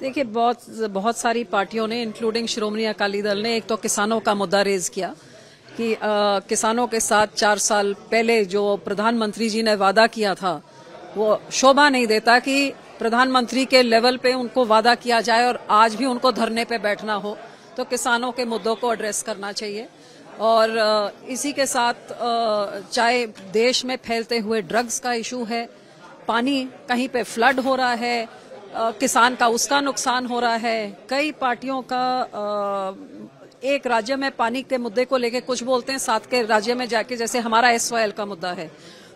देखिए बहुत बहुत सारी पार्टियों ने इंक्लूडिंग श्रोमणी अकाली दल ने एक तो किसानों का मुद्दा रेज किया कि आ, किसानों के साथ चार साल पहले जो प्रधानमंत्री जी ने वादा किया था वो शोभा नहीं देता कि प्रधानमंत्री के लेवल पे उनको वादा किया जाए और आज भी उनको धरने पे बैठना हो तो किसानों के मुद्दों को एड्रेस करना चाहिए और इसी के साथ चाहे देश में फैलते हुए ड्रग्स का इशू है पानी कहीं पे फ्लड हो रहा है किसान का उसका नुकसान हो रहा है कई पार्टियों का एक राज्य में पानी के मुद्दे को लेकर कुछ बोलते हैं साथ के राज्य में जाके जैसे हमारा एस का मुद्दा है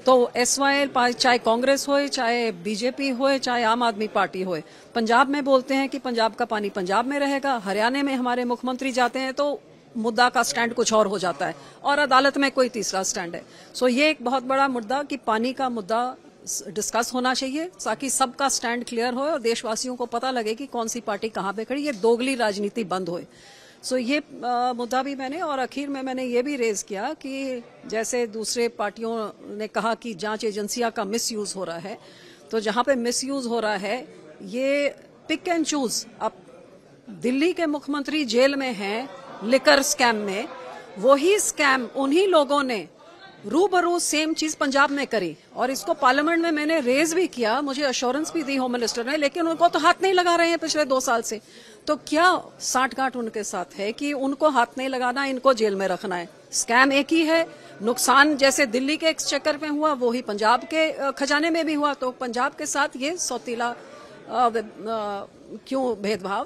तो एस चाहे कांग्रेस होए चाहे बीजेपी होए चाहे आम आदमी पार्टी होए पंजाब में बोलते हैं कि पंजाब का पानी पंजाब में रहेगा हरियाणा में हमारे मुख्यमंत्री जाते हैं तो मुद्दा का स्टैंड कुछ और हो जाता है और अदालत में कोई तीसरा स्टैंड है सो ये एक बहुत बड़ा मुद्दा कि पानी का मुद्दा डिस्कस होना चाहिए ताकि सबका स्टैंड क्लियर हो और देशवासियों को पता लगे कि कौन सी पार्टी कहाँ पे खड़ी ये दोगली राजनीति बंद होए सो ये मुद्दा भी मैंने और आखिर में मैंने ये भी रेज किया कि जैसे दूसरे पार्टियों ने कहा कि जांच एजेंसियां का मिसयूज हो रहा है तो जहां पे मिस हो रहा है ये पिक एंड चूज अब दिल्ली के मुख्यमंत्री जेल में हैं लिकर स्कैम में वही स्कैम उन्हीं लोगों ने रूबरू सेम चीज पंजाब में करी और इसको पार्लियामेंट में मैंने रेज भी किया मुझे अश्योरेंस भी दी होम मिनिस्टर ने लेकिन उनको तो हाथ नहीं लगा रहे हैं पिछले दो साल से तो क्या साठ गांठ उनके साथ है कि उनको हाथ नहीं लगाना इनको जेल में रखना है स्कैम एक ही है नुकसान जैसे दिल्ली के एक्सचेकर में हुआ वो ही पंजाब के खजाने में भी हुआ तो पंजाब के साथ ये सौतीला क्यों भेदभाव